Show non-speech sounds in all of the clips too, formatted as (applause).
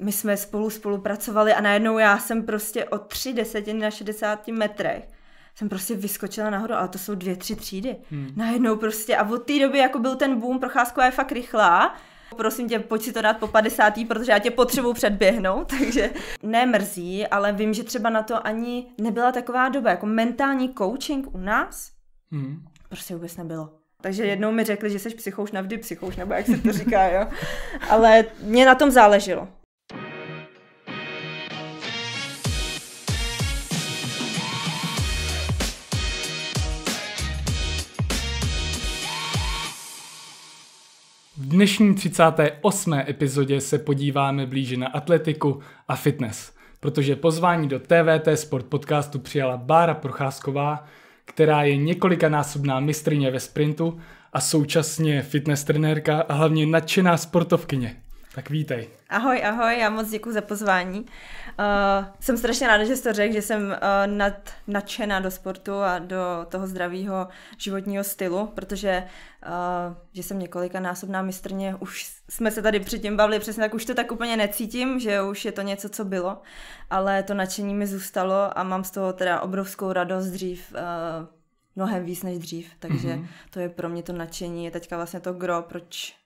my jsme spolu spolupracovali a najednou já jsem prostě o tři desetiny na 60 metrech jsem prostě vyskočila nahoru, ale to jsou dvě, tři třídy. Hmm. Najednou prostě a od té doby jako byl ten boom, procházková je fakt rychlá. Prosím tě, pojď si to dát po 50, protože já tě potřebuji předběhnout, (laughs) takže nemrzí, ale vím, že třeba na to ani nebyla taková doba, jako mentální coaching u nás hmm. prostě vůbec nebylo. Takže jednou mi řekli, že jsi psychouš navždy psychouš, nebo jak se to říká, jo. Ale mě na tom záleželo. dnešní 38. epizodě se podíváme blíže na atletiku a fitness, protože pozvání do TVT Sport podcastu přijala Bára Procházková, která je několikanásobná mistrně ve sprintu a současně fitness trenérka a hlavně nadšená sportovkyně. Tak vítej. Ahoj, ahoj, já moc děkuji za pozvání. Uh, jsem strašně ráda, že jsi to řekl, že jsem uh, nad, nadšená do sportu a do toho zdravého životního stylu, protože uh, že jsem násobná mistrně, už jsme se tady předtím bavili přesně, tak už to tak úplně necítím, že už je to něco, co bylo, ale to nadšení mi zůstalo a mám z toho teda obrovskou radost dřív uh, mnohem víc než dřív, takže mm-hmm. to je pro mě to nadšení, je teďka vlastně to gro, proč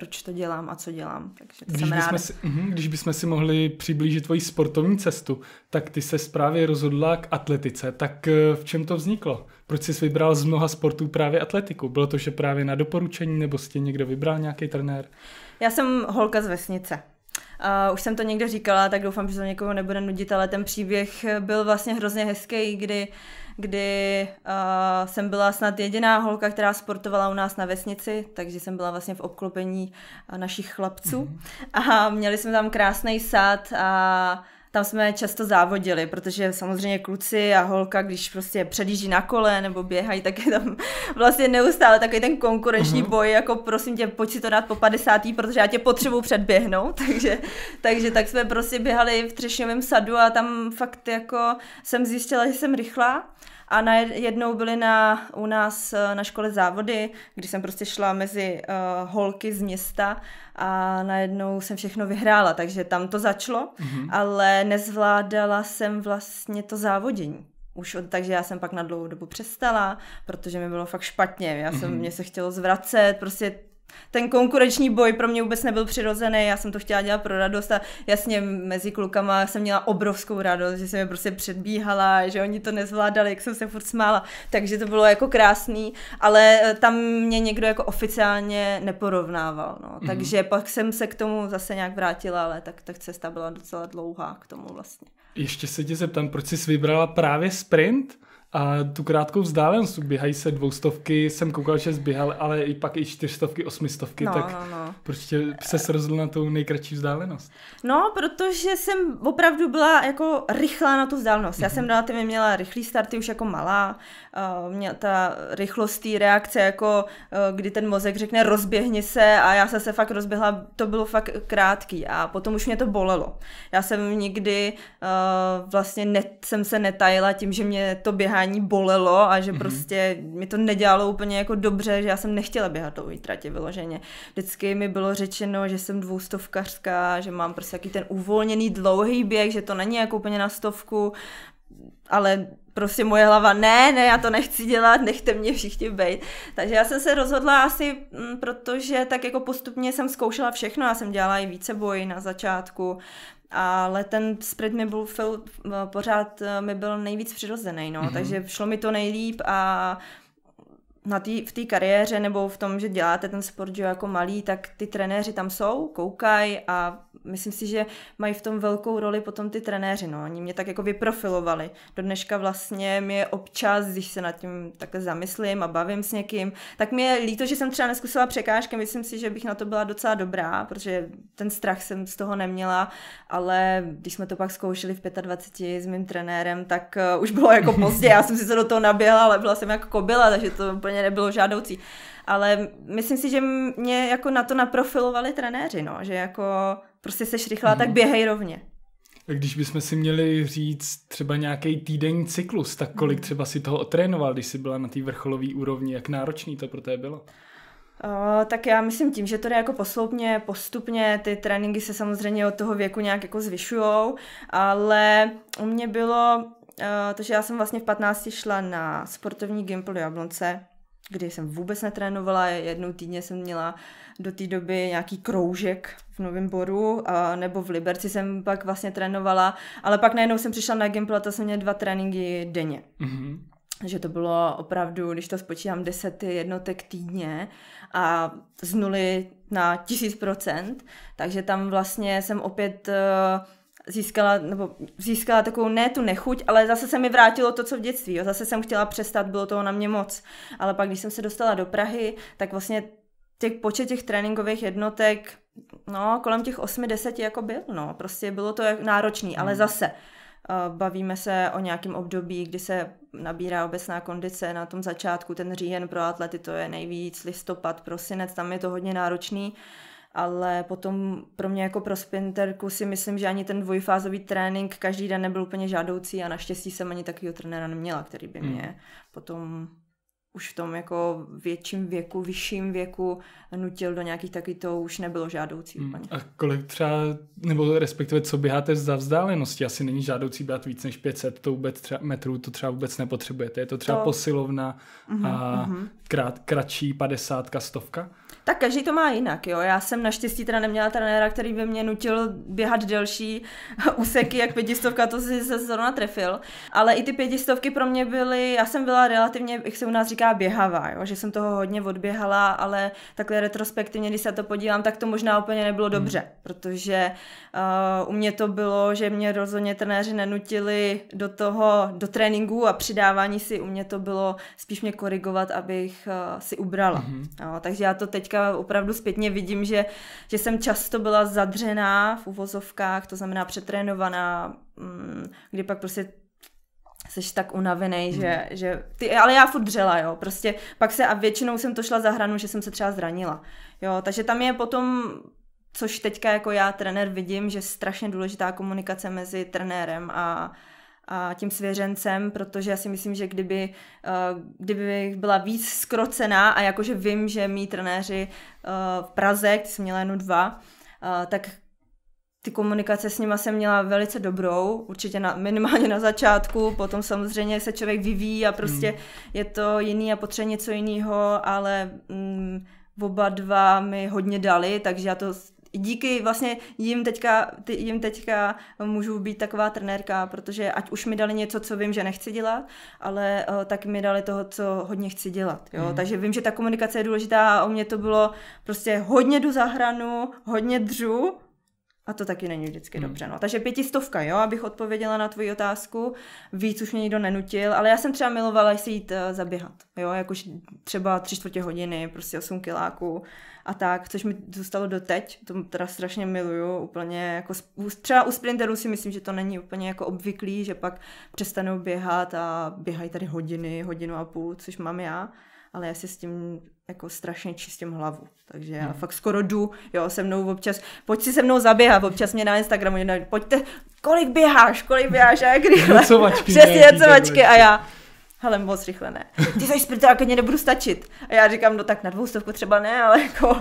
proč to dělám a co dělám. Takže když jsem ráda. Si, mhm, když bychom si mohli přiblížit tvoji sportovní cestu, tak ty se právě rozhodla k atletice. Tak eh, v čem to vzniklo? Proč jsi vybral z mnoha sportů právě atletiku? Bylo to, že právě na doporučení, nebo si tě někdo vybral, nějaký trenér? Já jsem holka z vesnice. Uh, už jsem to někde říkala, tak doufám, že to někoho nebude nudit, ale ten příběh byl vlastně hrozně hezký, kdy uh, kdy uh, jsem byla snad jediná holka, která sportovala u nás na vesnici, takže jsem byla vlastně v obklopení uh, našich chlapců. Mm-hmm. A měli jsme tam krásný sad a tam jsme často závodili, protože samozřejmě kluci a holka, když prostě předjíždí na kole nebo běhají, tak je tam (laughs) vlastně neustále takový ten konkurenční mm boj, jako prosím tě, pojď si to dát po 50, protože já tě potřebuji předběhnout, (laughs) takže, takže tak jsme prostě běhali v třešňovém sadu a tam fakt jako jsem zjistila, že jsem rychlá, a na byly na, u nás eh, na škole závody, kdy jsem prostě šla mezi uh, holky z města a najednou jsem všechno vyhrála, takže tam to začalo, mm-hmm. ale nezvládala jsem vlastně to závodění. Už od, takže já jsem pak na dlouhou dobu přestala, protože mi bylo fakt špatně. Já jsem, mm-hmm. mě se chtělo zvracet, prostě ten konkurenční boj pro mě vůbec nebyl přirozený, já jsem to chtěla dělat pro radost a jasně mezi klukama jsem měla obrovskou radost, že jsem je prostě předbíhala, že oni to nezvládali, jak jsem se furt smála, takže to bylo jako krásný, ale eh, tam mě někdo jako oficiálně neporovnával, no. mm-hmm. takže pak jsem se k tomu zase nějak vrátila, ale tak, ta cesta byla docela dlouhá k tomu vlastně. Ještě se tě zeptám, proč jsi vybrala právě sprint? A tu krátkou vzdálenost běhají se dvoustovky, jsem koukal, že zběhal, ale i pak i čtyřstovky, osmistovky, no, tak no, no. prostě se srozl na tu nejkratší vzdálenost. No, protože jsem opravdu byla jako rychlá na tu vzdálenost. Mm-hmm. Já jsem dala, mhm. ty měla rychlý starty už jako malá, eh, měla ta rychlost té reakce, jako eh, kdy ten mozek řekne rozběhni se a já jsem se fakt rozběhla, to bylo fakt krátký a potom už mě to bolelo. Já jsem nikdy eh, vlastně net, jsem se netajila tím, že mě to běhá běhání bolelo a že mm-hmm. prostě mi to nedělalo úplně jako dobře, že já jsem nechtěla běhat dlouhý tratě vyloženě. Vždycky mi bylo řečeno, že jsem dvoustovkařská, že mám prostě jaký ten uvolněný dlouhý běh, že to není jako úplně na stovku, ale prostě moje hlava, ne, ne, já to nechci dělat, nechte mě všichni bejt. Takže já jsem se rozhodla asi, mm, protože tak jako postupně jsem zkoušela všechno, já jsem dělala i více boji na začátku, ale ten sprint mi byl fil, eh, pořád eh, mi byl nejvíc přirozený, no, mm-hmm. takže šlo mi to nejlíp a na tý, v té kariéře nebo v tom, že děláte ten sport že jako malý, tak ty trenéři tam jsou, koukají a myslím si, že mají v tom velkou roli potom ty trenéři. No. Oni mě tak jako vyprofilovali. Do dneška vlastně mě občas, když se nad tím takhle zamyslím a bavím s někým, tak mi je líto, že jsem třeba neskusila překážky. Myslím si, že bych na to byla docela dobrá, protože ten strach jsem z toho neměla, ale když jsme to pak zkoušeli v 25 s mým trenérem, tak eh, už bylo jako pozdě. Já jsem si se do toho naběhla, ale byla jsem jako kobila, takže to úplně nebylo žádoucí. Ale myslím si, že mě jako na to naprofilovali trenéři, no, že jako prostě seš rychlá, mm. tak mhm. běhej rovně. Když bychom si měli říct třeba nějaký týden cyklus, tak kolik mhm. třeba si toho otrénoval, když jsi byla na té vrcholové úrovni, jak náročný to pro tebe bylo? O, tak já myslím tím, že to jde jako posloupně, postupně, ty tréninky se samozřejmě od toho věku nějak jako zvyšujou, ale u mě bylo, uh, to, že já jsem vlastně v 15 šla na sportovní gimpl do Jablonce, kdy jsem vůbec netrénovala, jednou týdně jsem měla do té doby nějaký kroužek v Novém Boru a, nebo v Liberci jsem pak vlastně trénovala, ale pak najednou jsem přišla na Gimpl a to jsem měla dva tréninky denně. Mm-hmm. Že to bylo opravdu, když to spočítám, deset jednotek týdně a z nuly na tisíc procent, takže tam vlastně jsem opět uh, získala, nebo získala takovou ne tu nechuť, ale zase se mi vrátilo to, co v dětství. Jo. Zase jsem chtěla přestat, bylo toho na mě moc. Ale pak, když jsem se dostala do Prahy, tak vlastně těch počet těch tréninkových jednotek, no, kolem těch 8-10 jako byl, no, prostě bylo to náročný, hmm. ale zase eh, bavíme se o nějakém období, kdy se nabírá obecná kondice na tom začátku, ten říjen pro atlety to je nejvíc, listopad, prosinec, tam je to hodně náročný ale potom pro mě jako pro sprinterku si myslím, že ani ten dvojfázový trénink každý den nebyl úplně žádoucí a naštěstí jsem ani takového trenéra neměla, který by hmm. mě hmm. potom už v tom jako větším věku, vyšším věku nutil do nějakých taky to už nebylo žádoucí hmm. úplně. A kolik třeba, nebo respektive co běháte za vzdálenosti, asi není žádoucí běhat víc než 500 to vůbec třeba, metrů, to třeba vůbec nepotřebujete. Je to třeba to... posilovna mm a hmm Krát, kratší padesátka, stovka? Tak každý to má jinak, jo. Já jsem naštěstí teda neměla trenéra, který by mě nutil běhat delší (laughs) úseky, jak pětistovka, to si se zrovna trefil. Ale i ty pětistovky pro mě byly, já jsem byla relativně, jak se u nás říká, běhavá, jo. Že jsem toho hodně odběhala, ale takhle retrospektivně, když se to podívám, tak to možná úplně nebylo hmm. dobře, hmm. protože uh, u mě to bylo, že mě rozhodně trenéři nenutili do toho, do tréninku a přidávání si, u mě to bylo spíš mě korigovat, abych uh, si ubrala. Hmm. Jo, takže já to teďka teďka opravdu zpětně vidím, že, že jsem často byla zadřená v uvozovkách, to znamená přetrénovaná, mm, kdy pak prostě seš tak unavený, hmm. že, že ty, ale já furt dřela, jo, prostě pak se a většinou jsem to šla za hranu, že jsem se třeba zranila, jo, takže tam je potom což teďka jako já trenér vidím, že je strašně důležitá komunikace mezi trenérem a, a tím svěřencem, protože já si myslím, že kdyby, eh, kdyby byla víc skrocená a jakože vím, že mý trenéři eh, v Praze, ty jsem měla jenom dva, eh, tak ty komunikace s nima jsem měla velice dobrou, určitě na, minimálně na začátku, potom samozřejmě se člověk vyvíjí a prostě hmm. je to jiný a potřebuje něco jiného, ale mm, oba dva mi hodně dali, takže já to díky vlastně jim teďka, jim teďka můžu být taková trenérka, protože ať už mi dali něco, co vím, že nechci dělat, ale uh, tak mi dali toho, co hodně chci dělat. Jo? Mm. Takže vím, že ta komunikace je důležitá a o mě to bylo prostě hodně jdu za hranu, hodně dřu, a to taky není vždycky hmm. dobře. No. Takže pětistovka, jo, abych odpověděla na tvoji otázku. Víc už mě nikdo nenutil, ale já jsem třeba milovala si jít uh, zaběhat, jo, jakož třeba tři čtvrtě hodiny, prostě osm kiláků a tak, což mi zůstalo doteď, to teda strašně miluju, úplně jako třeba u sprinterů si myslím, že to není úplně jako obvyklý, že pak přestanou běhat a běhají tady hodiny, hodinu a půl, což mám já ale já si s tím jako strašně čistím hlavu. Takže já hmm. fakt skoro jdu, jo, se mnou občas, pojď si se mnou zaběhat, občas mě na Instagramu, na, pojďte, kolik běháš, kolik běháš, a jak (laughs) rychle. Přesně, covačky a já, hele, moc rychle ne. Ty jsi sprintáka, mě nebudu stačit. A já říkám, no tak na dvoustovku třeba ne, ale jako,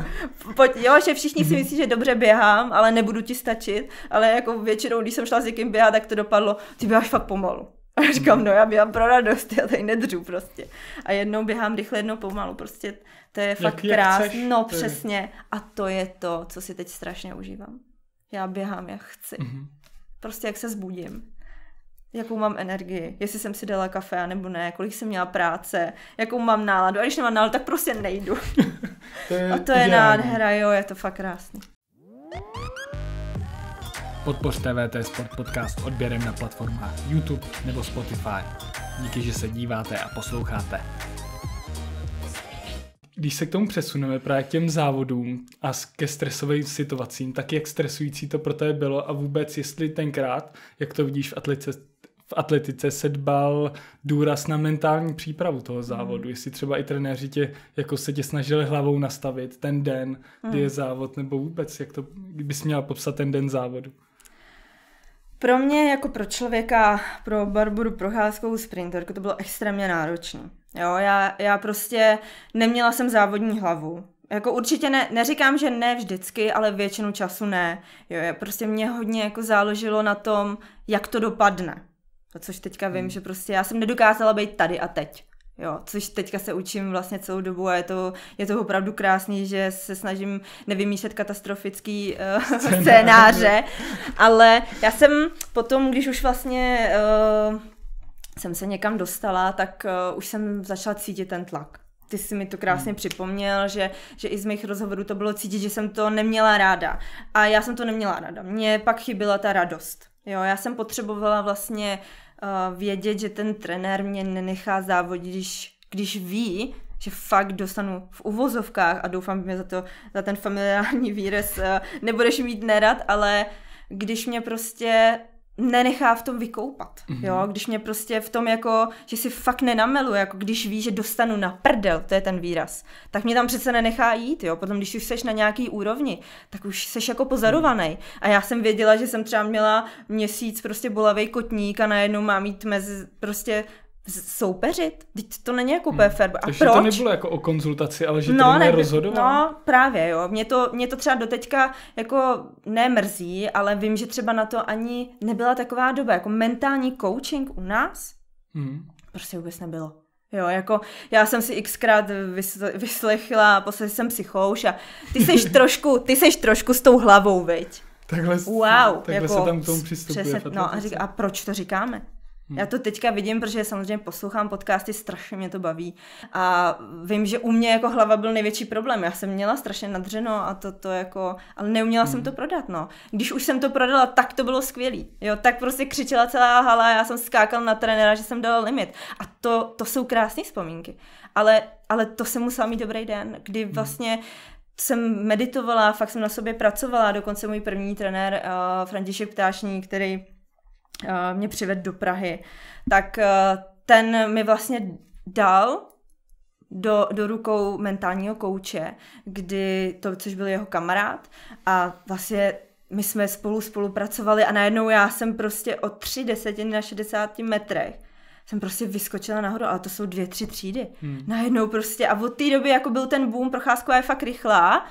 pojď, jo, že všichni si hmm. myslí, že dobře běhám, ale nebudu ti stačit, ale jako většinou, když jsem šla s někým běhat, tak to dopadlo, ty běháš fakt pomalu. A říkám, mhm. no já běhám pro radost, já tady nedřu prostě. A jednou běhám rychle, jednou pomalu, prostě to je fakt krásné. No přesně. A to je to, co si teď strašně užívám. Já běhám, jak chci. Mm-hmm. Prostě jak se zbudím jakou mám energii, jestli jsem si dala kafe nebo ne, kolik jsem měla práce, jakou mám náladu. A když nemám náladu, tak prostě nejdu. (laughs) to je a to je ideální. nádhera, jo, je to fakt krásný. Podpořte VT Sport Podcast odběrem na platformách YouTube nebo Spotify. Díky, že se díváte a posloucháte. Když se k tomu přesuneme právě k těm závodům a ke stresovým situacím, tak jak stresující to pro tebe bylo a vůbec jestli tenkrát, jak to vidíš v atletice, v atletice se dbal důraz na mentální přípravu toho závodu. Mm. Jestli třeba i trenéři tě, jako se tě snažili hlavou nastavit ten den, mm. kdy hmm. je závod, nebo vůbec, jak to bys měla popsat ten den závodu. Pro mě, jako pro člověka, pro Barboru Procházkovou sprinterku, to bylo extrémně náročné. Jo, já, já prostě neměla jsem závodní hlavu. Jako určitě ne, neříkám, že ne vždycky, ale většinu času ne. Jo, prostě mě hodně jako záložilo na tom, jak to dopadne. To, což teďka vím, hmm. že prostě já jsem nedokázala být tady a teď. Jo, což teďka se učím vlastně celou dobu a je to, je to opravdu krásný, že se snažím nevymýšlet katastrofický uh, scénáře. ale já jsem potom, když už vlastně uh, jsem se někam dostala, tak uh, už jsem začala cítit ten tlak ty jsi mi to krásně hmm. připomněl, že, že i z mých rozhovorů to bylo cítit, že jsem to neměla ráda. A já jsem to neměla ráda. Mně pak chyběla ta radost. Jo, já jsem potřebovala vlastně uh, Eh, vědět, že ten trenér mě nenechá závodit, když, když ví, že fakt dostanu v uvozovkách a doufám, že mě za, to, za ten familiární výraz eh, nebudeš mít nerad, ale když mě prostě nenechá v tom vykoupat, mm-hmm. jo, když mě prostě v tom jako, že si fakt nenamelu, jako když ví, že dostanu na prdel, to je ten výraz, tak mě tam přece nenechá jít, jo, potom když už seš na nějaký úrovni, tak už seš jako pozorovaný a já jsem věděla, že jsem třeba měla měsíc prostě bolavej kotník a najednou mám jít mezi prostě soupeřit. Teď to není jako hmm. fair. A Takže proč? to nebylo jako o konzultaci, ale že no, trenér rozhodoval. No, právě jo. Mě to, mě to třeba doteďka jako nemrzí, ale vím, že třeba na to ani nebyla taková doba. Jako mentální coaching u nás hmm. prostě vůbec nebylo. Jo, jako já jsem si xkrát vyslechla, posledně jsem psychouš a ty seš (laughs) trošku, ty seš trošku s tou hlavou, veď. Takhle, wow, takhle jako, se tam k tomu přistupuje. Přesně, no jako a, řík, a proč to říkáme? Já hmm. to teďka vidím, protože samozřejmě poslouchám podcasty, strašně mě to baví. A vím, že u mě jako hlava byl největší problém. Já jsem měla strašně nadřeno a to, to jako, ale neuměla hmm. jsem to prodat, no. Když už jsem to prodala, tak to bylo skvělý. Jo, tak prostě křičela celá hala, já jsem skákal na trenéra, že jsem dala limit. A to, to jsou krásné vzpomínky. Ale, ale to jsem musela mít dobrý den, kdy hmm. vlastně hmm jsem meditovala, fakt jsem na sobě pracovala, dokonce můj první trenér uh, František Ptášní, který Eh, mě přivedl do Prahy, tak eh, ten mi vlastně dal do, do rukou mentálního kouče, kdy to, což byl jeho kamarád a vlastně my jsme spolu spolupracovali a najednou já jsem prostě o tři desetiny na 60 metrech jsem prostě vyskočila nahoru, ale to jsou dvě, tři třídy. Hmm. Najednou prostě a od té doby jako byl ten boom, procházka je fakt rychlá,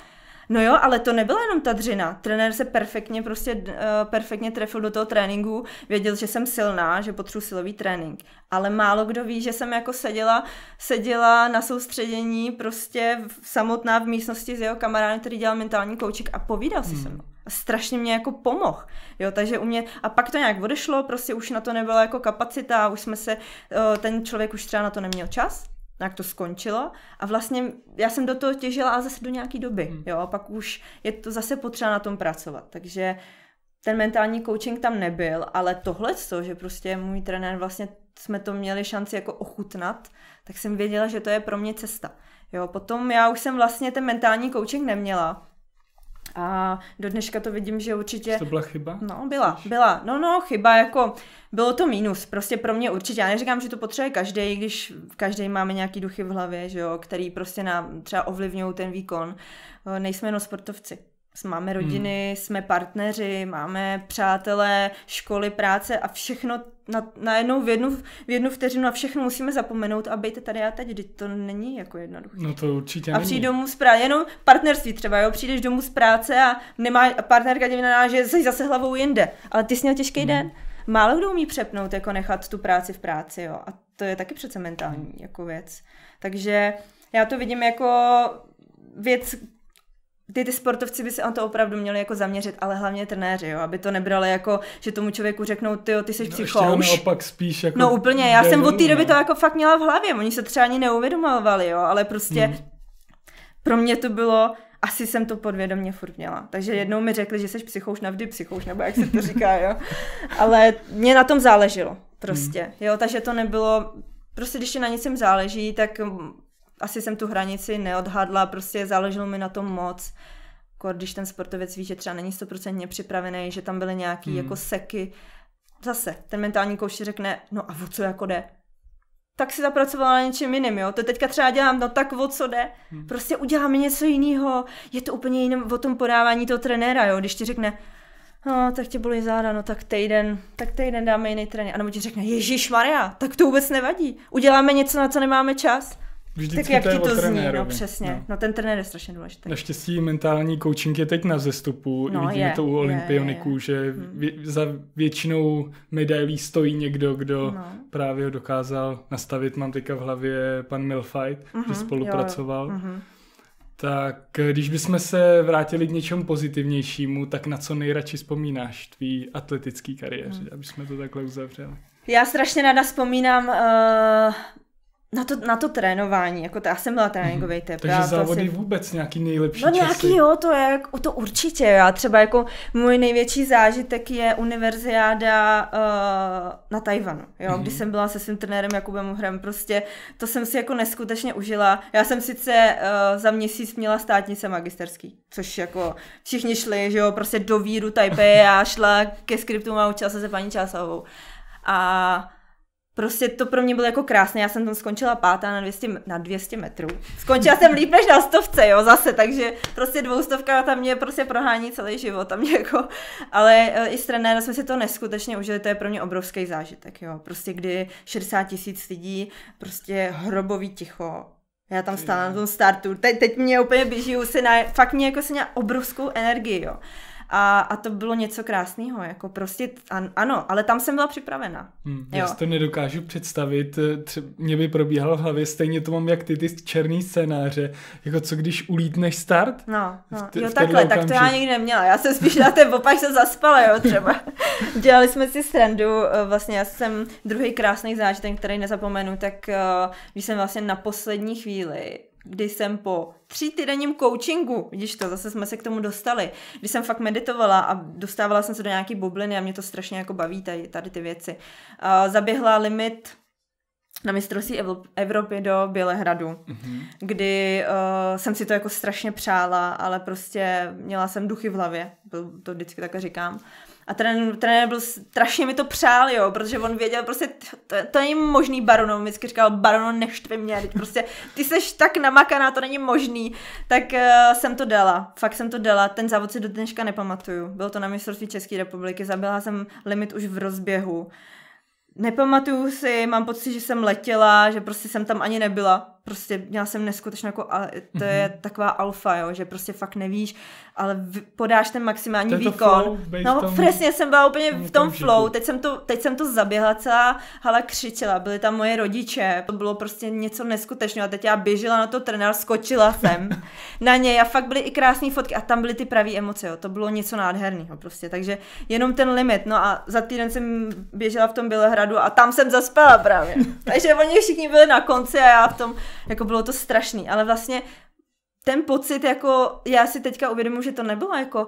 No jo, ale to nebyla jenom ta dřina. Trenér se perfektně prostě uh, perfektně trefil do toho tréninku, věděl, že jsem silná, že potřebuji silový trénink. Ale málo kdo ví, že jsem jako seděla, seděla na soustředění prostě v, samotná v místnosti s jeho kamarádem, který dělal mentální kouček a povídal si hmm. se mnou strašně mě jako pomohl, jo, takže u mě, a pak to nějak odešlo, prostě už na to nebyla jako kapacita, už jsme se, eh, ten člověk už třeba na to neměl čas, jak to skončilo a vlastně já jsem do toho těžila a zase do nějaké doby, hmm. jo, pak už je to zase potřeba na tom pracovat, takže ten mentální coaching tam nebyl, ale tohle, že prostě můj trenér vlastně jsme to měli šanci jako ochutnat, tak jsem věděla, že to je pro mě cesta. Jo, potom já už jsem vlastně ten mentální coaching neměla, a do dneška to vidím, že určitě... To byla chyba? No, byla, byla. No, no, chyba jako... Bylo to mínus, prostě pro mě určitě. Já neříkám, že to potřebuje každý, když každý máme nějaký duchy v hlavě, že jo, který prostě nám třeba ovlivňují ten výkon. Eh, nejsme jenom sportovci. Máme rodiny, hmm. jsme partneři, máme přátelé, školy, práce a všechno na, najednou v jednu, v jednu vteřinu na všechno musíme zapomenout a bejte tady a teď, to není jako jednoduché. No to určitě A přijde domů z práce, jenom partnerství třeba, jo, přijdeš domů z práce a nemá, a partnerka divná, že jsi zase hlavou jinde, ale ty jsi měl těžký hmm. den. Málo kdo umí přepnout, jako nechat tu práci v práci, jo, a to je taky přece mentální hmm. jako věc. Takže já to vidím jako věc, ty, ty sportovci by se on to opravdu měli jako zaměřit, ale hlavně trenéři, jo, aby to nebrali jako, že tomu člověku řeknou, ty ty jsi psychouš. No, naopak spíš jako... No úplně, já jsem od té doby no. to jako fakt měla v hlavě, oni se třeba ani neuvědomovali, jo, ale prostě hmm. pro mě to bylo, asi jsem to podvědomě furt měla. Takže jednou mi řekli, že jsi psychouš navždy psychouš, nebo jak se to říká, jo. Ale mě na tom záleželo, prostě, hmm. jo, takže to nebylo, prostě když ti na něčem záleží, tak asi jsem tu hranici neodhadla, prostě záleželo mi na tom moc. Kor, když ten sportovec ví, že třeba není stoprocentně připravený, že tam byly nějaký hmm. jako seky, zase ten mentální kouš řekne, no a o co jako jde? Tak si zapracovala na něčem jiným, jo? To teďka třeba dělám, no tak o co jde? Hmm. Prostě uděláme něco jiného, je to úplně jiné o tom podávání toho trenéra, jo? Když ti řekne, no, tak tě bolí záda, no tak týden, tak týden dáme jiný trénink. A nebo ti řekne, Ježíš Maria, tak to vůbec nevadí. Uděláme něco, na co nemáme čas. Vždycky tak jak to ti to zní, no přesně. No. no ten trenér je strašně důležitý. Naštěstí mentální coaching je teď na zestupu. No, Vidíme je, to u olympioniků, je, že hmm. vě, za většinou medailí stojí někdo, kdo no. právě ho dokázal nastavit. Mám teďka v hlavě pan Milfight, uh-huh, že spolupracoval. Mhm, jo, jo. Uh-huh. Tak když bychom se vrátili k něčemu pozitivnějšímu, tak na co nejradši vzpomínáš tvý atletický kariéře, hmm. aby jsme to takhle uzavřeli? Já strašně ráda vzpomínám uh, na to, na to trénování, jako to, já jsem byla tréninkový mhm. typ. Takže já závody asi... vůbec nějaký nejlepší No nějaký časy. jo, to je, jako, to určitě. Já třeba jako můj největší zážitek je univerziáda uh, na Tajvanu, jo, mm-hmm. když jsem byla se svým trenérem Jakubem Uhrem, prostě to jsem si jako neskutečně užila. Já jsem sice uh, za měsíc měla státnice magisterský, což jako všichni šli, že jo, prostě do víru Taipei, já šla ke skriptům a učila se se paní Čásovou. A prostě to pro mě bylo jako krásné, já jsem tam skončila pátá na 200, na 200 metrů. Skončila jsem líp než na stovce, jo, zase, takže prostě dvoustovka tam mě prostě prohání celý život, tam mě jako, ale eh, i s trenéra jsme si to neskutečně užili, to je pro mě obrovský zážitek, jo, prostě kdy 60 tisíc lidí, prostě hrobový ticho, já tam stála na tom startu, Te, teď mě úplně běží usy fakt mě jako se měla obrovskou energii, jo. A, a to bylo něco krásného, jako prostě, an, ano, ale tam jsem byla připravena. Hmm, jo. Já si to nedokážu představit, eh, tře- mě by probíhalo v hlavě, stejně to mám jak ty, ty černý scénáře, jako co když ulítneš start? No, no. t- jo takhle, tak to já nikdy neměla, já jsem spíš na ten opak se zaspala, jo, třeba. (laughs) Dělali jsme si srandu, eh, vlastně já jsem druhý krásný zážitek, který nezapomenu, tak eh, když jsem vlastně na poslední chvíli kdy jsem po tří týdenním coachingu, vidíš to, zase jsme se k tomu dostali, kdy jsem fakt meditovala a dostávala jsem se do nějaký bubliny a mě to strašně jako baví tady, tady ty věci. Uh, zaběhla limit na mistrovství Evropy do Bělehradu, mm-hmm. kdy uh, jsem si to jako strašně přála, ale prostě měla jsem duchy v hlavě, to, to vždycky také říkám. A ten trenér byl, strašně mi to přál, jo, protože on věděl, prostě to, to není možný Barono, vždycky říkal, Barono, neštve mě, teď prostě ty seš tak namakaná, to není možný, tak uh, jsem to dala, fakt jsem to dala, ten závod si do dneška nepamatuju, bylo to na mistrovství České republiky, zabila jsem limit už v rozběhu, nepamatuju si, mám pocit, že jsem letěla, že prostě jsem tam ani nebyla, prostě měla jsem neskutečně jako, ale to mm-hmm. je mhm. taková alfa, jo, že prostě fakt nevíš, ale podáš ten maximální to výkon. To no, tom, přesně jsem byla úplně v tom flow, teď jsem, to, teď jsem to zaběhla celá hala křičela, byly tam moje rodiče, to bylo prostě něco neskutečného a teď já běžela na to trenér, skočila jsem (laughs) na něj a fakt byly i krásné fotky a tam byly ty pravé emoce, jo, to bylo něco nádherného prostě, takže jenom ten limit, no a za týden jsem běžela v tom Bělehradu a tam jsem zaspala právě, (laughs) takže oni všichni byli na konci a já v tom jako bylo to strašný, ale vlastně ten pocit, jako já si teďka uvědomuji, že to nebylo jako,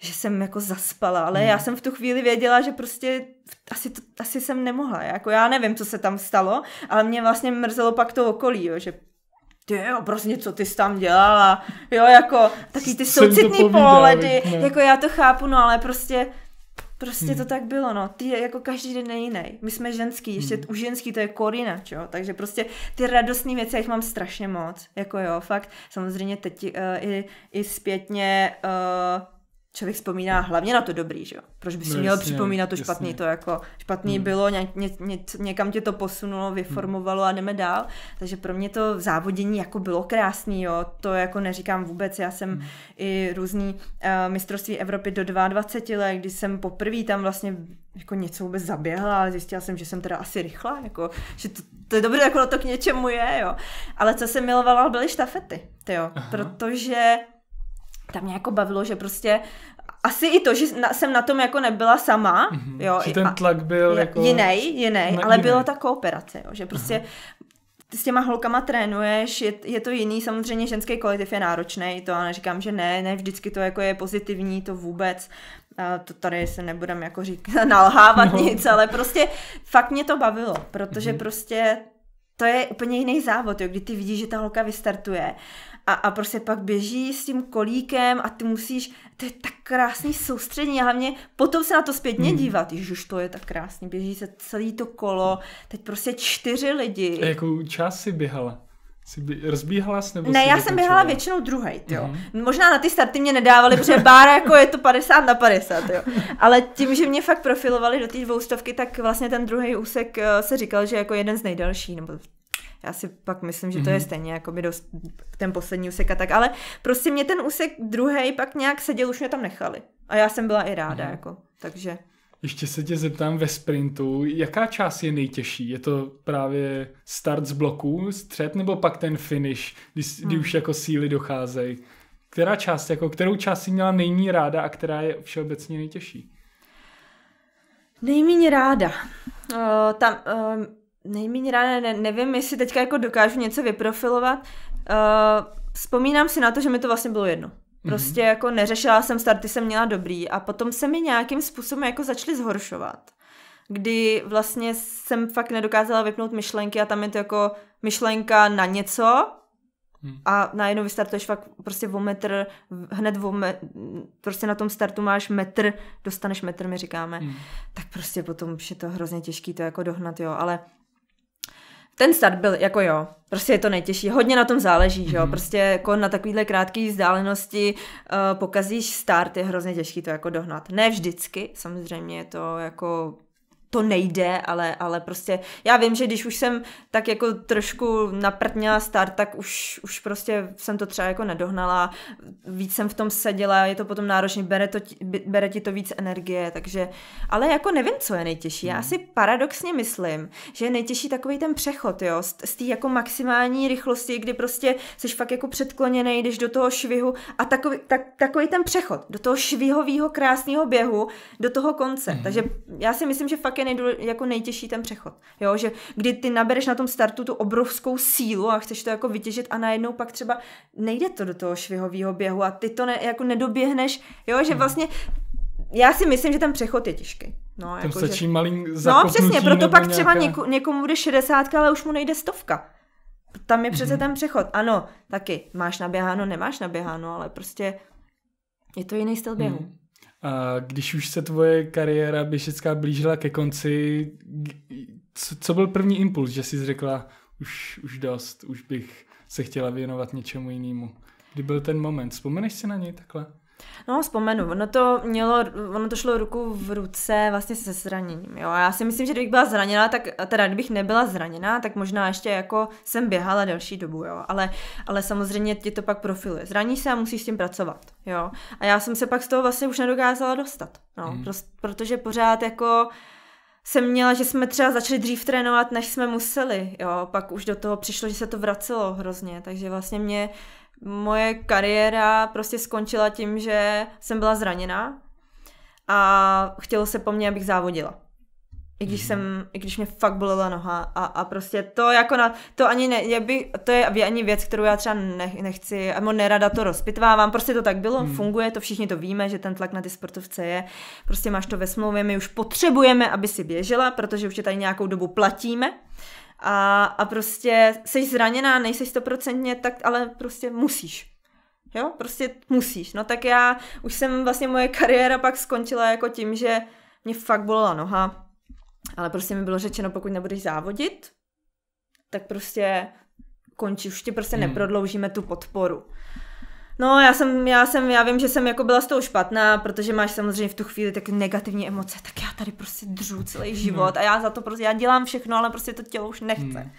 že jsem jako zaspala, ale hmm. já jsem v tu chvíli věděla, že prostě asi, to, asi jsem nemohla, jako já nevím, co se tam stalo, ale mě vlastně mrzelo pak to okolí, jo, že ty jo, prostě co ty jsi tam dělala, jo, jako taky ty soucitní pohledy, jako já to chápu, no ale prostě Prostě hmm. to tak bylo, no. Ty je jako každý den jiný. My jsme ženský, ještě hmm. u ženský to je korina, čo? Takže prostě ty radostné věci, já jich mám strašně moc. Jako jo, fakt. Samozřejmě teď uh, i, i zpětně uh, člověk vzpomíná hlavně na to dobrý, že jo? Proč by si no, měl jasně, připomínat to špatný, jasně. to jako špatný hmm. bylo, ně, ně, ně, někam tě to posunulo, hmm. vyformovalo a jdeme dál. Takže pro mě to závodění jako bylo krásný, jo? To jako neříkám vůbec, já jsem hmm. i různý uh, mistrovství Evropy do 22 let, když jsem poprvé tam vlastně jako něco vůbec zaběhla, ale zjistila jsem, že jsem teda asi rychlá, jako, že to, to je dobré, jako to k něčemu je, jo. Ale co jsem milovala, byly štafety, jo, protože tam mě jako bavilo, že prostě asi i to, že na, jsem na tom jako nebyla sama, mm-hmm. jo. Že ten tlak byl jako... Jiný, jiný, ale byla bylo ta kooperace, jo, že prostě Aha s těma holkama trénuješ, je, je to jiný, samozřejmě ženský kolektiv je náročný, to já neříkám, že ne, ne vždycky to jako je pozitivní, to vůbec, to tady se nebudem jako říct, (laughs) nalhávat no. nic, ale prostě fakt mě to bavilo, protože mm-hmm. prostě to je úplně jiný závod, jo, kdy ty vidíš, že ta holka vystartuje a, a prostě pak běží s tím kolíkem a ty musíš, to je tak krásný soustředění a hlavně potom se na to zpětně hmm. dívat, už to je tak krásný, běží se celý to kolo, teď prostě čtyři lidi. A jakou čas si běhala? Jsi by, rozbíhala jsi nebo Ne, jsi já jsem běhala většinou druhý, jo. mm Možná na ty starty mě nedávali, protože bára jako je to 50 na 50, jo. Ale tím, že mě fakt profilovali do té dvoustovky, tak vlastně ten druhý úsek eh, se říkal, že jako jeden z nejdelší, nebo já si pak myslím, že to je mhm. stejně jako by dost, ten poslední úsek a tak, ale prostě mě ten úsek druhý pak nějak seděl, už mě tam nechali. A já jsem byla i ráda, mm. jako, takže. Ještě se tě zeptám ve sprintu, jaká část je nejtěžší? Je to právě start z bloku, střed, nebo pak ten finish, když, mm. kdy hmm. už jako síly docházejí? Která část, jako kterou část si měla nejmí ráda a která je všeobecně nejtěžší? Nejméně ráda. Uh, tam, uh, nejméně ráda, ne, nevím, jestli teďka jako dokážu něco vyprofilovat. Uh, vzpomínám si na to, že mi to vlastně bylo jedno. Mhm. Prostě mm-hmm. jako neřešila jsem starty, jsem měla dobrý a potom se mi nějakým způsobem jako začaly zhoršovat. Kdy vlastně jsem fakt nedokázala vypnout myšlenky a tam je to jako myšlenka na něco mhm. a najednou vystartuješ fakt prostě o metr, hned o me, prostě na tom startu máš metr, dostaneš metr, my říkáme. Mm. Tak prostě potom je to hrozně těžký to jako dohnat, jo, ale ten start byl jako jo, prostě je to nejtěžší. Hodně na tom záleží, mm-hmm. že jo. Mhm. Prostě jako na takovýhle krátké vzdálenosti uh, pokazíš start, je hrozně těžký to jako dohnat. Ne vždycky, samozřejmě je to jako to nejde, ale, ale prostě já vím, že když už jsem tak jako trošku naprtněla start, tak už, už prostě jsem to třeba jako nedohnala, víc jsem v tom seděla, je to potom náročné, bere, to, bere ti to víc energie, takže, ale jako nevím, co je nejtěžší. Já hmm. si paradoxně myslím, že je nejtěžší takový ten přechod, jo, z, z té jako maximální rychlosti, kdy prostě jsi fakt jako předkloněný, jdeš do toho švihu a takový, tak, takový ten přechod do toho švihového krásného běhu do toho konce. Mm. Takže já si myslím, že fakt je nejdůl, jako nejtěžší ten přechod. Jo, že kdy ty nabereš na tom startu tu obrovskou sílu a chceš to jako vytěžit a najednou pak třeba nejde to do toho švihového běhu a ty to ne, jako nedoběhneš, jo, že hmm. vlastně já si myslím, že ten přechod je těžký. No, Tam jako, stačí že... malý No přesně, proto pak nějaké... třeba něko, někomu bude 60, ale už mu nejde stovka. Tam je přece mm-hmm. ten přechod. Ano, taky máš naběháno, nemáš naběháno, ale prostě je to jiný styl běhu. Mm. A když už se tvoje kariéra běžecká blížila ke konci, co, co byl první impuls, že jsi řekla, už, už dost, už bych se chtěla věnovat něčemu jinému? Kdy byl ten moment? Vzpomeneš si na něj takhle? No, vzpomenu, ono to, mělo, ono to šlo ruku v ruce vlastně se zraněním. Jo. Já si myslím, že kdybych byla zraněná, tak teda kdybych nebyla zraněná, tak možná ještě jako jsem běhala delší dobu, jo. Ale, ale samozřejmě ti to pak profiluje. Zraní se a musíš s tím pracovat. Jo. A já jsem se pak z toho vlastně už nedokázala dostat. No, mm. prost, protože pořád jako jsem měla, že jsme třeba začali dřív trénovat, než jsme museli, jo, pak už do toho přišlo, že se to vracelo hrozně, takže vlastně mě moje kariéra prostě skončila tím, že jsem byla zraněná a chtělo se po mně, abych závodila. I když, mhm. jsem, I když mě fakt bolela noha a, a prostě to jako na, to ani ne, je by, to je ani věc, kterou já třeba ne, nechci, nebo nerada to rozpitvávám, prostě to tak bylo, hmm. funguje to, všichni to víme, že ten tlak na ty sportovce je, prostě máš to ve smlouvě, my už potřebujeme, aby si běžela, protože už je tady nějakou dobu platíme, a, a prostě jsi zraněná, nejsi stoprocentně, tak ale prostě musíš. Jo, prostě musíš. No tak já, už jsem vlastně moje kariéra pak skončila jako tím, že mě fakt bolela noha, ale prostě mi bylo řečeno, pokud nebudeš závodit, tak prostě končí, už ti prostě hmm. neprodloužíme tu podporu. No, já jsem, já jsem, já vím, že jsem jako byla s tou špatná, protože máš samozřejmě v tu chvíli tak negativní emoce, tak já tady prostě držu celý hmm. život a já za to prostě, já dělám všechno, ale prostě to tělo už nechce. Hmm.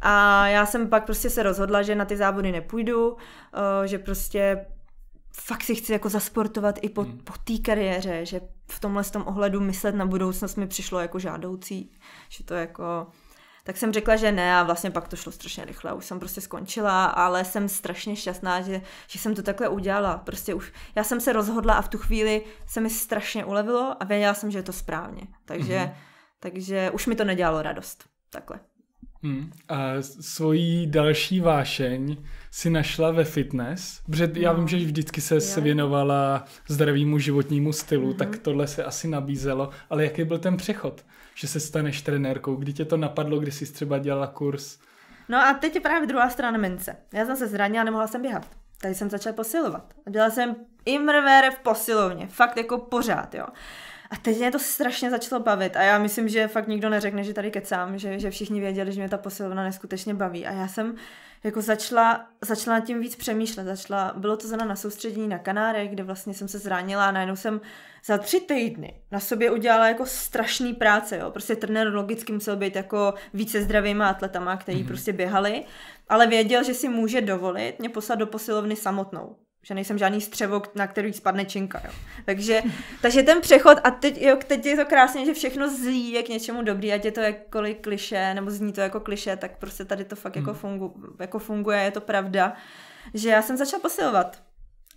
A já jsem pak prostě se rozhodla, že na ty závody nepůjdu, eh, že prostě fakt si chci jako zasportovat i po, hmm. po té kariéře, že v tomhle tom ohledu myslet na budoucnost mi přišlo jako žádoucí, že to jako tak jsem řekla, že ne a vlastně pak to šlo strašně rychle, už jsem prostě skončila, ale jsem strašně šťastná, že, že jsem to takhle udělala. Prostě už, já jsem se rozhodla a v tu chvíli se mi strašně ulevilo a věděla jsem, že je to správně. Takže, mm-hmm. takže už mi to nedělalo radost. Takhle. Hmm. A svoji další vášeň si našla ve fitness, protože já vím, no. že vždycky se yeah. věnovala zdravému životnímu stylu, mm-hmm. tak mhm. tohle se asi nabízelo, ale jaký byl ten přechod, že se staneš trenérkou, kdy tě to napadlo, kdy jsi třeba dělala kurz? No a teď je právě druhá strana mince. Já jsem se zranila, nemohla jsem běhat. Tady jsem začala posilovat. Dělala jsem imrvére v posilovně, fakt jako pořád, jo. A teď mě to strašně začalo bavit a já myslím, že fakt nikdo neřekne, že tady kecám, že, že všichni věděli, že mě ta posilovna neskutečně baví. A já jsem jako začala, začala nad tím víc přemýšlet. Začala, bylo to zrovna na soustředění na Kanárech, kde vlastně jsem se zranila a najednou jsem za tři týdny na sobě udělala jako strašný práce. Jo. Prostě trenér logicky musel být jako více zdravýma atletama, který mm-hmm. prostě běhali, ale věděl, že si může dovolit mě poslat do posilovny samotnou že nejsem žádný střevo, na který spadne činka, jo. Takže, (laughs) takže ten přechod a teď, jo, teď je to krásně, že všechno zlí je k něčemu dobrý, ať je to jakkoliv kliše, nebo zní to jako kliše, tak prostě tady to fakt jako hmm. jako, fungu, jako funguje, je to pravda, že já jsem začala posilovat.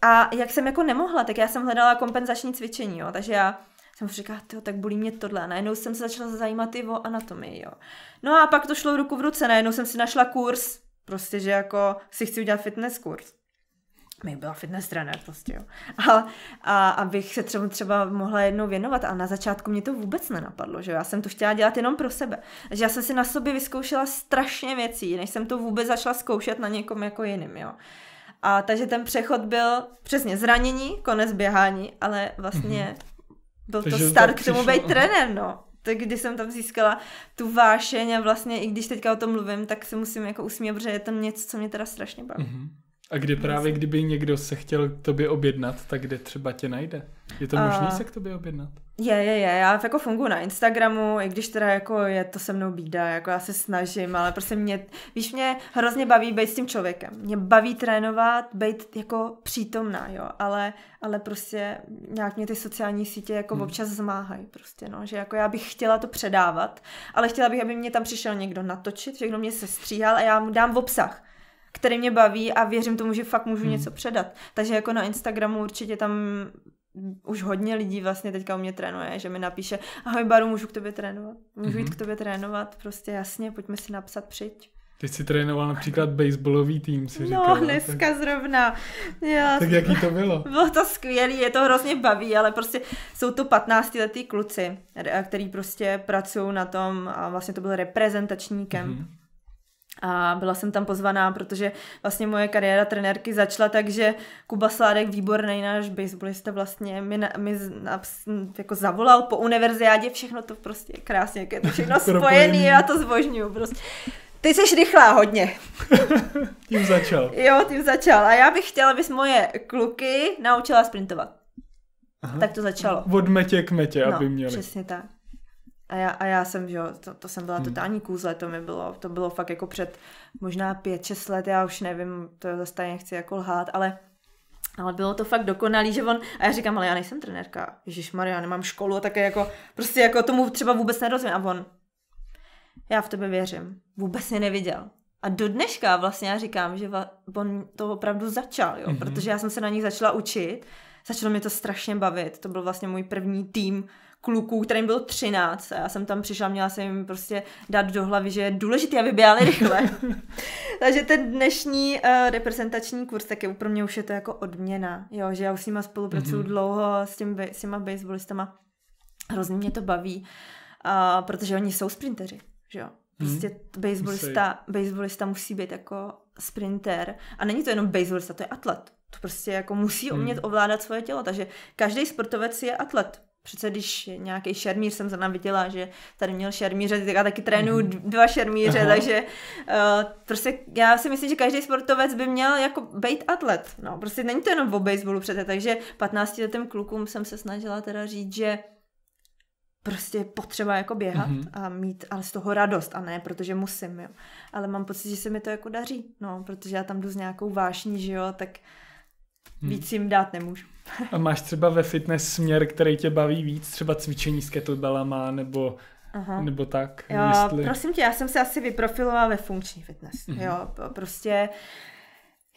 A jak jsem jako nemohla, tak já jsem hledala kompenzační cvičení, jo, takže já jsem říkala, jo, tak bolí mě tohle. A najednou jsem se začala zajímat i o anatomii, jo. No a pak to šlo ruku v ruce, najednou jsem si našla kurz, prostě, že jako si chci udělat fitness kurz mi byla fitness trenér prostě, jo. A, a abych se třeba, třeba mohla jednou věnovat, a na začátku mě to vůbec nenapadlo, že jo. Já jsem to chtěla dělat jenom pro sebe. Takže já jsem si na sobě vyzkoušela strašně věcí, než jsem to vůbec začala zkoušet na někom jako jiným, jo. A takže ten přechod byl přesně zranění, konec běhání, ale vlastně mm-hmm. byl to takže start k tomu být trenér, no tak když jsem tam získala tu vášeň a vlastně i když teďka o tom mluvím, tak se musím jako usmívat, protože je to něco, co mě teda strašně baví. Mm-hmm. A kdy právě, kdyby někdo se chtěl k tobě objednat, tak kde třeba tě najde? Je to možné se k tobě objednat? Je, je, je. Já jako funguji na Instagramu, i když teda jako je to se mnou bída, jako já se snažím, ale prostě mě, víš, mě hrozně baví být s tím člověkem. Mě baví trénovat, být jako přítomná, jo, ale, ale prostě nějak mě ty sociální sítě jako hmm. občas zmáhají prostě, no, že jako já bych chtěla to předávat, ale chtěla bych, aby mě tam přišel někdo natočit, všechno mě se stříhal a já mu dám v obsah který mě baví a věřím tomu, že fakt můžu hmm. něco předat. Takže jako na Instagramu určitě tam už hodně lidí vlastně teďka u mě trénuje, že mi napíše, ahoj Baru, můžu k tobě trénovat, můžu hmm jít mhm. k tobě trénovat, prostě jasně, pojďme si napsat, přijď. Ty jsi trénoval například baseballový tým, si no, říkala. No, dneska tak... zrovna. Já... Tak jaký to bylo? (laughs) Bylo to skvělý, je to hrozně baví, ale prostě jsou to 15 letý kluci, který prostě pracují na tom a vlastně to byl reprezentačníkem. Mm-hmm a byla jsem tam pozvaná, protože vlastně moje kariéra trenérky začala tak, že Kuba Sládek, výborný náš baseballista, vlastně mi, na, mi na, jako zavolal po univerziádě, všechno to prostě je krásně, jak je to všechno (laughs) spojený, já to zbožňuju prostě. Ty jsi rychlá hodně. (laughs) tím začal. Jo, tím začal. A já bych chtěla, abys moje kluky naučila sprintovat. Aha. Tak to začalo. Od metě k metě, no, aby měli. přesně tak. A já, a já jsem, že jo, to, to jsem byla hmm. totální kůzle, to mi bylo, to bylo fakt jako před možná pět, šest let, já už nevím, to zase tady nechci jako lhát, ale ale bylo to fakt dokonalý, že on, a já říkám, ale já nejsem trenérka, Ježíš Maria, nemám školu a také jako, prostě jako tomu třeba vůbec nerozumím. A on, já v tebe věřím, vůbec mě neviděl. A do dneška vlastně já říkám, že on to opravdu začal, jo, mm-hmm. protože já jsem se na nich začala učit, začalo mě to strašně bavit, to byl vlastně můj první tým, kluků, kterým bylo 13 a já jsem tam přišla, měla jsem jim prostě dát do hlavy, že je důležité, aby běhali rychle. (laughs) Takže ten dnešní uh, reprezentační kurz, tak je pro mě už je to jako odměna, jo, že já už s nima spolupracuju mm-hmm. dlouho s, tím s těma baseballistama. Hrozně mě to baví, uh, protože oni jsou sprinteři, že jo. Mhm. Prostě mm-hmm. baseballista, baseballista musí být jako sprinter a není to jenom baseballista, to je atlet. To prostě jako musí mhm. umět hmm. ovládat svoje tělo, takže každý sportovec je atlet Přece když nějaký šermíř jsem zrovna viděla, že tady měl šermíře, tak já taky trénuju mhm. dva šermíře, Aha. takže uh, prostě já si myslím, že každý sportovec by měl jako být atlet. No, prostě není to jenom o baseballu přece, takže 15 letým klukům jsem se snažila teda říct, že prostě potřeba jako běhat mm-hmm. a mít ale z toho radost a ne, protože musím, jo. Ale mám pocit, že se mi to jako daří, no, protože já tam jdu s nějakou vášní, že jo, tak hmm. víc jim dát nemůžu. A máš třeba ve fitness směr, který tě baví víc, třeba cvičení s kettlebellama nebo Aha. Nebo tak, jo, jestli... Prosím tě, já jsem se asi vyprofilovala ve funkční fitness. Mm-hmm. Jo, prostě uh,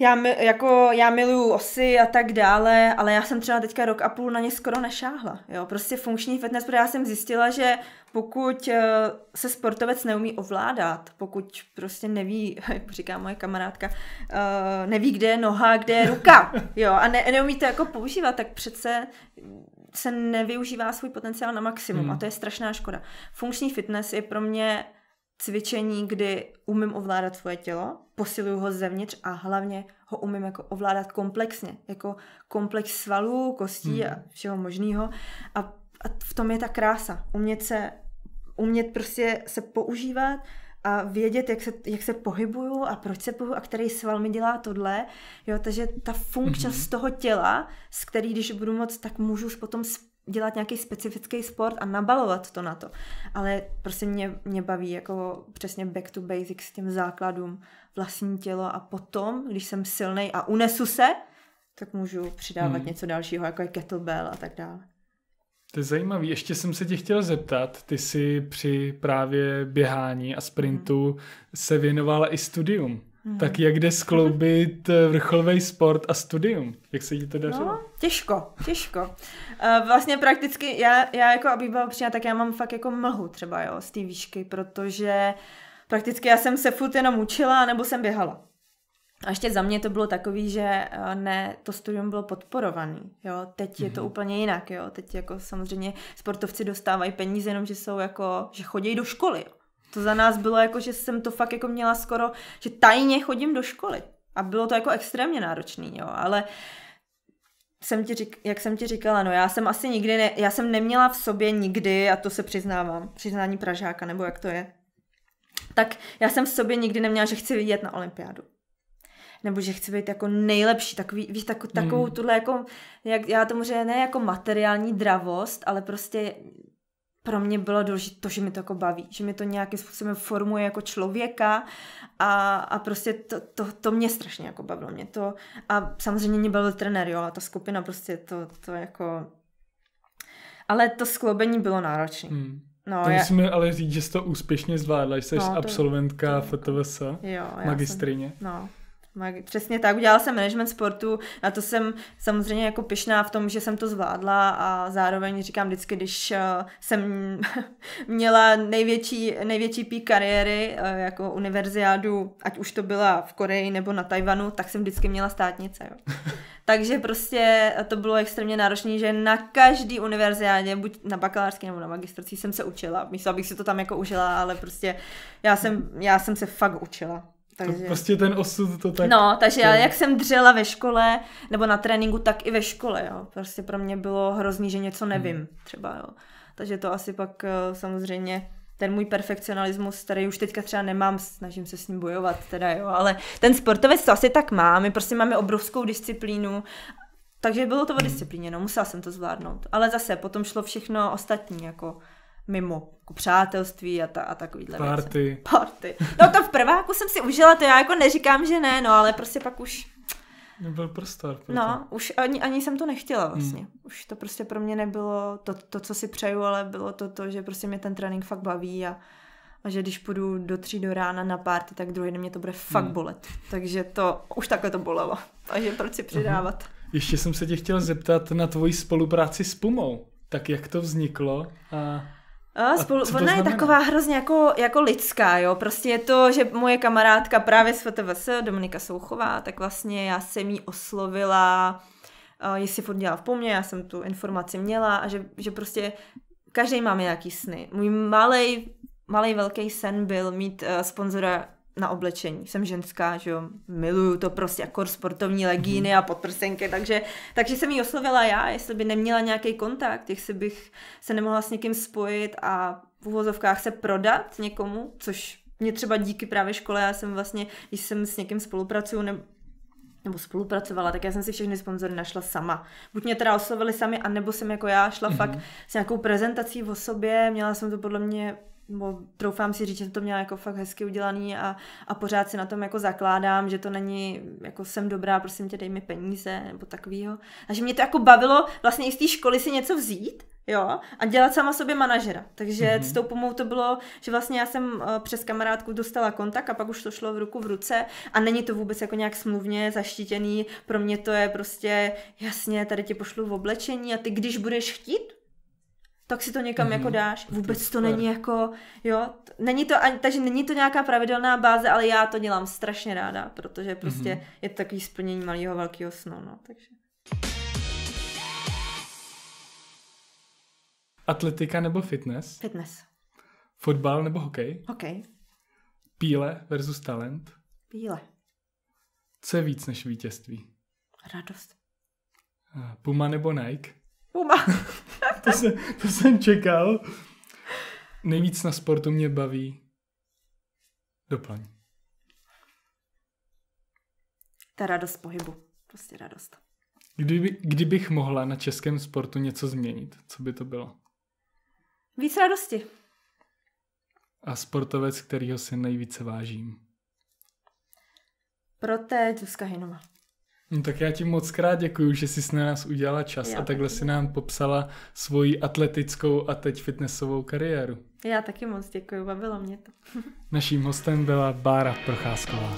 já, mi, jako, já miluju osy a tak dále, ale já jsem třeba teďka rok a půl na ně skoro nešáhla. Jo? Prostě funkční fitness, protože já jsem zjistila, že pokud eh, se sportovec neumí ovládat, pokud prostě neví, (laughs) jak říká moje kamarádka, eh, neví, kde je noha, kde je ruka, jo, a ne, neumí to jako používat, tak přece se nevyužívá svůj potenciál na maximum hmm. a to je strašná škoda. Funkční fitness je pro mě cvičení, kdy umím ovládat svoje tělo, posiluju ho zevnitř a hlavně ho umím jako ovládat komplexně, jako komplex svalů, kostí hmm. a všeho možného. A, a v tom je ta krása. Umět se, umět prostě se používat a vědět, jak se, jak se pohybuju a proč se pohybuju a který sval mi dělá tohle. Jo, takže ta funkčnost mm-hmm. toho těla, z který když budu moc, tak můžu už potom dělat nějaký specifický sport a nabalovat to na to. Ale prostě mě, mě baví jako přesně back to basics s těm základům vlastní tělo a potom, když jsem silnej a unesu se, tak můžu přidávat hmm. něco dalšího, jako je kettlebell a tak dále. To je zajímavé. Ještě jsem se tě chtěl zeptat, ty jsi při právě běhání a sprintu hmm. se věnovala i studium. Tak jak jde skloubit eh, vrcholový sport a studium? Jak se ti to dařilo? No, těžko, těžko. Eh, vlastně prakticky, já, já jako, abych byla přijat, tak já mám fakt jako mlhu třeba, jo, z té výšky, protože prakticky já jsem se furt jenom učila, nebo jsem běhala. A ještě za mě to bylo takový, že eh, ne, to studium bylo podporovaný, jo, teď mm-hmm. je to mhm. úplně jinak, jo, teď jako samozřejmě sportovci dostávají peníze jenom, že jsou jako, že chodí do školy, jo. To za nás bylo jako, že jsem to fakt jako měla skoro, že tajně chodím do školy. A bylo to jako extrémně náročný, jo, ale jsem ti řík, jak jsem ti říkala, no já jsem asi nikdy, ne, já jsem neměla v sobě nikdy, a to se přiznávám, přiznání Pražáka, nebo jak to je, tak já jsem v sobě nikdy neměla, že chci vidět na olympiádu. Nebo že chci být jako nejlepší, takový, víš, takovou hmm. tuhle jako, jak já tomu říkám, ne jako materiální dravost, ale prostě pro mě bylo důležité to, že mi to jako baví, že mi to nějakým způsobem formuje jako člověka a, a prostě to, to, to, mě strašně jako bavilo. Mě to, a samozřejmě mě bavil trenér, jo, a ta skupina prostě to, to jako... Ale to skloubení bylo náročné. Hmm. No, to já... ale říct, že jsi to úspěšně zvládla, že jsi no, absolventka to... FTVS, magistrině. Jsem... No, Přesně tak, udělala jsem management sportu, na to jsem samozřejmě jako pyšná v tom, že jsem to zvládla a zároveň říkám vždycky, když eh, jsem (laughs) měla největší, největší pík kariéry eh, jako univerziádu, ať už to byla v Koreji nebo na Tajvanu, tak jsem vždycky měla státnice. Jo. (laughs) Takže prostě to bylo extrémně náročné, že na každý univerziádě, buď na bakalářské nebo na magistrací, jsem se učila. Myslím, abych si to tam jako užila, ale prostě já jsem, já jsem se fakt učila. Takže... To prostě ten osud to tak... No, takže já, jak jsem dřela ve škole, nebo na tréninku, tak i ve škole, jo. Prostě pro mě bylo hrozný, že něco hmm. nevím, hmm. třeba, jo. Takže to asi pak eh, samozřejmě ten můj perfekcionalismus, který už teďka třeba nemám, snažím se s ním bojovat, teda jo, ale ten sportovec to asi tak má, my prostě máme obrovskou disciplínu, takže bylo to o disciplíně, no, musela jsem to zvládnout. Ale zase potom šlo všechno ostatní, jako mimo jako přátelství a, ta, a takovýhle Party. Věci. Party. No to v prváku jsem si užila, to já jako neříkám, že ne, no ale prostě pak už... Nebyl prostor. Proto. No, už ani, ani jsem to nechtěla hmm. vlastně. Hmm. Už to prostě pro mě nebylo to, to, co si přeju, ale bylo to to, že prostě mě ten trénink fakt baví a, a že když půjdu do tří do rána na párty, tak druhý den mě to bude fakt hmm. bolet. Takže to, už takhle to bolelo. Takže proč si přidávat? Aha. Ještě jsem se tě chtěla zeptat na tvoji spolupráci s Pumou. Tak jak to vzniklo? A... A spolu, a ona znamená? je taková hrozně jako, jako lidská, jo. Prostě je to, že moje kamarádka právě z FTVS, Dominika Souchová, tak vlastně já jsem jí oslovila, uh, jestli furt dělá v pomě, já jsem tu informaci měla a že, že prostě každý máme nějaký sny. Můj malý malý velký sen byl mít uh, sponzora na oblečení. Jsem ženská, že jo, miluju to prostě jako sportovní legíny mm a podprsenky, takže, takže jsem ji oslovila já, jestli by neměla nějaký kontakt, jestli bych se nemohla s někým spojit a v uvozovkách se prodat někomu, což mě třeba díky právě škole, já jsem vlastně, když jsem s někým spolupracuju, nebo nebo spolupracovala, tak já jsem si všechny sponzory našla sama. Buď mě teda oslovili sami, anebo jsem jako já šla mm-hmm. fakt s nějakou prezentací o sobě, měla jsem to podle mě nebo troufám si říct, že jsem to měla jako fakt hezky udělaný a, a pořád si na tom jako zakládám, že to není jako jsem dobrá, prosím tě dej mi peníze nebo takovýho. A že mě to jako bavilo vlastně i z té školy si něco vzít jo, a dělat sama sobě manažera. Takže mm-hmm. s tou pomou to bylo, že vlastně já jsem eh, přes kamarádku dostala kontakt a pak už to šlo v ruku v ruce a není to vůbec jako nějak smluvně zaštítěný, pro mě to je prostě jasně, tady ti pošlu v oblečení a ty když budeš chtít, tak si to někam mm-hmm. jako mhm. dáš. Vůbec to není jako, jo, není to ani, takže není to nějaká pravidelná báze, ale já to dělám strašně ráda, protože prostě mm-hmm. je to takový splnění malého velkého snu, no, takže. Atletika nebo fitness? Fitness. Fotbal nebo hokej? Hokej. Píle versus talent? Píle. Co je víc než vítězství? Radost. Eh, Puma nebo Nike? Puma. (laughs) (laughs) to, jsem, to jsem čekal. Nejvíc na sportu mě baví doplň. Ta radost pohybu. Prostě radost. Kdyby, kdybych mohla na českém sportu něco změnit, co by to bylo? Víc radosti. A sportovec, kterýho si nejvíce vážím? Proté té Zuzka No tak já ti moc krát děkuji, že jsi na nás udělala čas já a takhle si nám popsala svoji atletickou a teď fitnessovou kariéru. Já taky moc děkuji, bavilo mě to. (laughs) Naším hostem byla Bára Procházková.